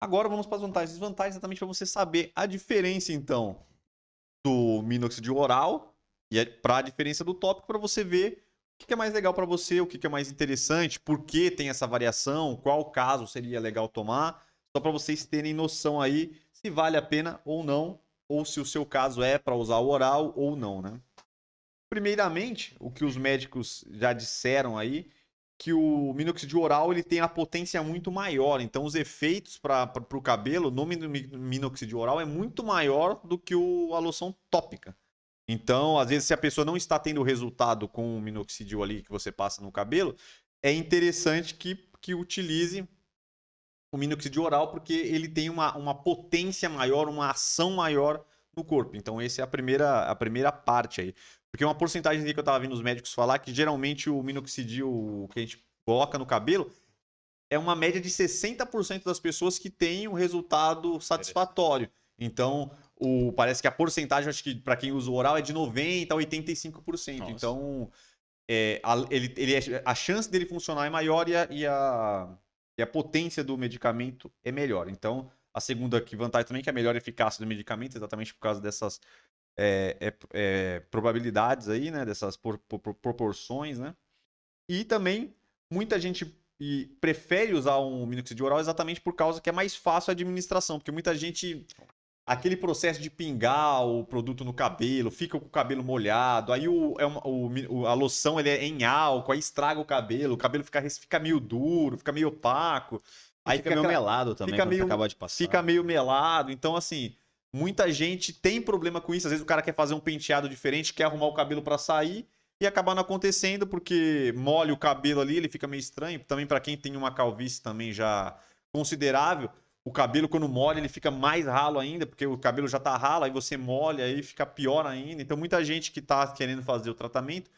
Agora vamos para as vantagens. e desvantagens exatamente para você saber a diferença, então, do minoxidil oral e para a diferença do tópico, para você ver o que é mais legal para você, o que é mais interessante, por que tem essa variação, qual caso seria legal tomar, só para vocês terem noção aí se vale a pena ou não, ou se o seu caso é para usar o oral ou não, né? Primeiramente, o que os médicos já disseram aí que o minoxidil oral ele tem a potência muito maior, então os efeitos para o cabelo no minoxidil oral é muito maior do que o, a loção tópica. Então, às vezes, se a pessoa não está tendo resultado com o minoxidil ali que você passa no cabelo, é interessante que, que utilize o minoxidil oral, porque ele tem uma, uma potência maior, uma ação maior no corpo. Então, essa é a primeira, a primeira parte aí. Porque uma porcentagem que eu tava vendo os médicos falar que geralmente o minoxidil que a gente coloca no cabelo é uma média de 60% das pessoas que tem um resultado satisfatório. Então, o, parece que a porcentagem, acho que para quem usa o oral, é de 90% a 85%. Nossa. Então, é, a, ele, ele, é, a chance dele funcionar é maior e a, e, a, e a potência do medicamento é melhor. Então, a segunda que vantagem também que é a melhor eficácia do medicamento, exatamente por causa dessas é, é, é, probabilidades aí, né? Dessas por, por, proporções, né? E também muita gente e prefere usar um minoxidil oral exatamente por causa que é mais fácil a administração, porque muita gente aquele processo de pingar o produto no cabelo, fica com o cabelo molhado, aí o, é uma, o a loção ele é em álcool, aí estraga o cabelo, o cabelo fica, fica meio duro, fica meio opaco. Aí fica, fica meio melado também, fica meio, acaba de passar. Fica meio melado, então assim, Muita gente tem problema com isso. Às vezes o cara quer fazer um penteado diferente, quer arrumar o cabelo para sair e acabar não acontecendo porque mole o cabelo ali, ele fica meio estranho. Também para quem tem uma calvície também já considerável, o cabelo quando mole ele fica mais ralo ainda, porque o cabelo já tá ralo, aí você mole aí fica pior ainda. Então muita gente que tá querendo fazer o tratamento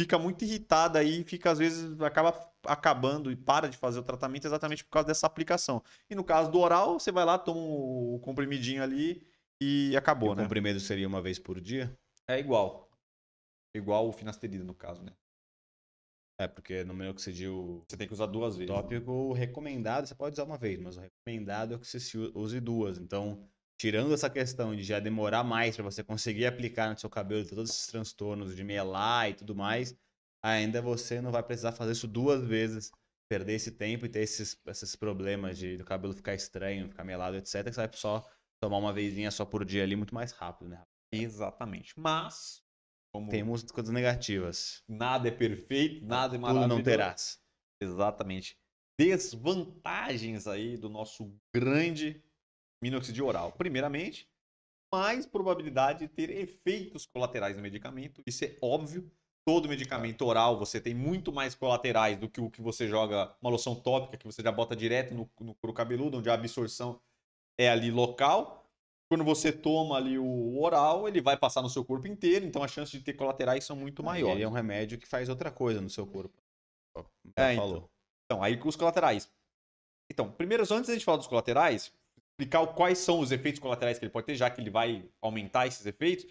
fica muito irritada aí, fica às vezes acaba acabando e para de fazer o tratamento exatamente por causa dessa aplicação. E no caso do oral, você vai lá, toma o comprimidinho ali, e acabou, e né? O comprimido seria uma vez por dia? É igual. Igual o finasterida, no caso, né? É, porque no meu minoxidil. Você tem que usar duas vezes. Tópico né? recomendado, você pode usar uma vez, mas o recomendado é que você use duas. Então, tirando essa questão de já demorar mais para você conseguir aplicar no seu cabelo todos esses transtornos de melar e tudo mais, ainda você não vai precisar fazer isso duas vezes, perder esse tempo e ter esses, esses problemas de do cabelo ficar estranho, ficar melado, etc. Que você vai só tomar uma vezinha só por dia ali muito mais rápido, né? Exatamente. Mas como temos coisas negativas. Nada é perfeito, tá, nada é maravilhoso. Tudo não terás. Exatamente. Desvantagens aí do nosso grande minoxidil oral. Primeiramente, mais probabilidade de ter efeitos colaterais no medicamento. Isso é óbvio. Todo medicamento tá. oral você tem muito mais colaterais do que o que você joga uma loção tópica, que você já bota direto no, no couro cabeludo, onde a absorção é ali local. Quando você toma ali o oral, ele vai passar no seu corpo inteiro, então as chances de ter colaterais são muito ah, maiores. Ele é um remédio que faz outra coisa no seu corpo. é, então. falou. Então, então, aí os colaterais. Então, primeiro, antes de a gente falar dos colaterais, explicar quais são os efeitos colaterais que ele pode ter, já que ele vai aumentar esses efeitos.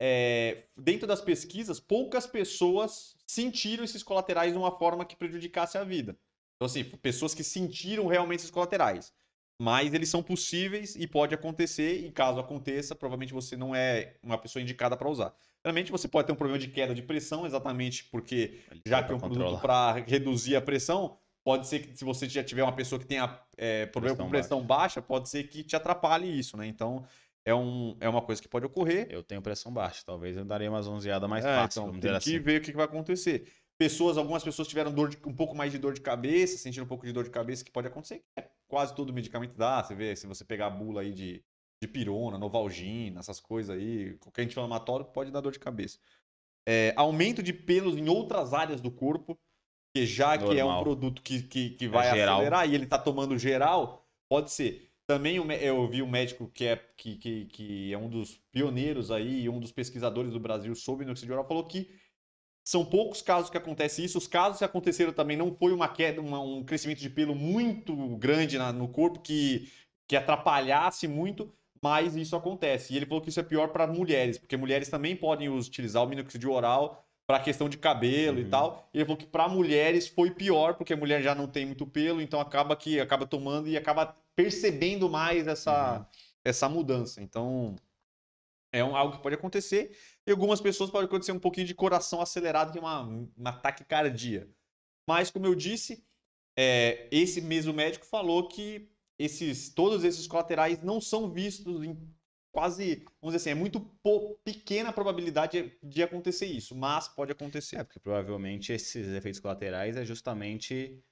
É, dentro das pesquisas, poucas pessoas sentiram esses colaterais de uma forma que prejudicasse a vida. Então, assim, pessoas que sentiram realmente esses colaterais mas eles são possíveis e pode acontecer, e caso aconteça, provavelmente você não é uma pessoa indicada para usar. Realmente você pode ter um problema de queda de pressão, exatamente porque Ele já que é um controlar. produto para reduzir a pressão, pode ser que se você já tiver uma pessoa que tenha é, problema pressão com pressão baixa. baixa. pode ser que te atrapalhe isso, né? Então é, um, é uma coisa que pode ocorrer. Eu tenho pressão baixa, talvez eu daria umas onzeada mais é, fácil. Então, tem que assim. ver o que vai acontecer pessoas, algumas pessoas tiveram dor de, um pouco mais de dor de cabeça, sentiram um pouco de dor de cabeça, que pode acontecer. É, quase todo medicamento dá, você vê, se você pegar a bula aí de, de pirona, novalgina, essas coisas aí, qualquer anti-inflamatório pode dar dor de cabeça. É, aumento de pelos em outras áreas do corpo, que já Normal. que é um produto que, que, que é vai é acelerar e ele está tomando geral, pode ser. Também eu vi um médico que é, que, que, que é um dos pioneiros aí, um dos pesquisadores do Brasil sobre inoxidioral, falou que são poucos casos que acontece isso. Os casos que aconteceram também não foi uma queda, uma, um crescimento de pelo muito grande na, no corpo que, que atrapalhasse muito, mas isso acontece. E ele falou que isso é pior para mulheres, porque mulheres também podem utilizar o minoxidil oral para questão de cabelo uhum. e tal. Ele falou que para mulheres foi pior, porque a mulher já não tem muito pelo, então acaba que acaba tomando e acaba percebendo mais essa, uhum. essa mudança. Então, é um, algo que pode acontecer. E algumas pessoas pode acontecer um pouquinho de coração acelerado, que é uma, uma taquicardia. Mas, como eu disse, é, esse mesmo médico falou que esses, todos esses colaterais não são vistos em quase, vamos dizer assim, é muito pequena a probabilidade de acontecer isso, mas pode acontecer. É, porque provavelmente esses efeitos colaterais é justamente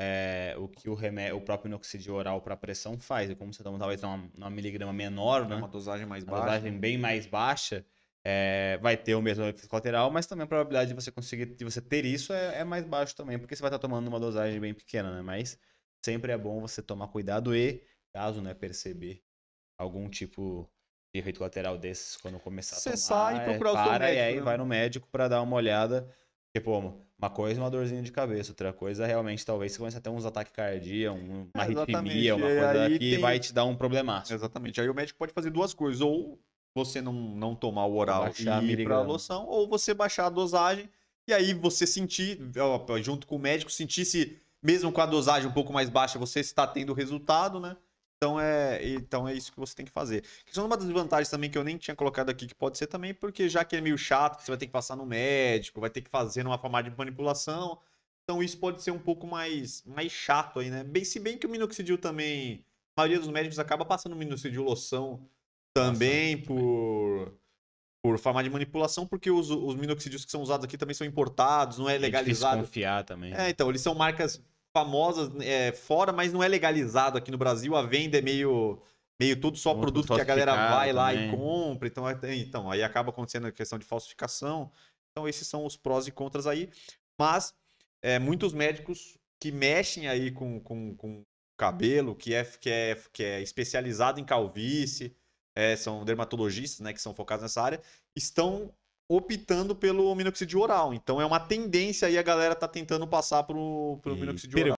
é, o que o, remédio, o próprio inoxidil oral para pressão faz. E é como você toma talvez uma, uma miligrama menor, né? uma dosagem mais uma baixa. dosagem bem mais baixa, é, vai ter o mesmo efeito colateral, mas também a probabilidade de você conseguir de você ter isso é, é mais baixo também, porque você vai estar tá tomando uma dosagem bem pequena, né? Mas sempre é bom você tomar cuidado e, caso né, perceber algum tipo de efeito colateral desses quando começar a tomar. Você sai e é, procura o seu médico. E aí né? vai no médico para dar uma olhada. Porque, pô, uma coisa é uma dorzinha de cabeça, outra coisa realmente talvez você comece a ter uns ataques cardíacos, uma é, arritmia, uma coisa aí que tem... vai te dar um problemaço. Exatamente. Aí o médico pode fazer duas coisas, ou você não, não tomar o oral baixar e ir para a loção, ou você baixar a dosagem e aí você sentir, junto com o médico, sentir se mesmo com a dosagem um pouco mais baixa você está tendo resultado, né? Então é, então é isso que você tem que fazer. Isso é uma das vantagens também que eu nem tinha colocado aqui, que pode ser também, porque já que é meio chato, você vai ter que passar no médico, vai ter que fazer numa forma de manipulação. Então isso pode ser um pouco mais, mais chato aí, né? Bem, se bem que o minoxidil também. A maioria dos médicos acaba passando minoxidil loção também por. Por forma de manipulação, porque os, os minoxidílios que são usados aqui também são importados, não é, é legalizado. É confiar também. É, né? então, eles são marcas famosas né, é, fora, mas não é legalizado aqui no Brasil. A venda é meio, meio tudo só Muito produto que a galera vai lá também. e compra. Então, é, então, aí acaba acontecendo a questão de falsificação. Então, esses são os prós e contras aí. Mas é, muitos médicos que mexem aí com, com, com cabelo, que é, que, é, que é especializado em calvície, é, são dermatologistas, né, que são focados nessa área, estão optando pelo minoxidil oral. Então é uma tendência aí a galera tá tentando passar pro, pro e minoxidil oral.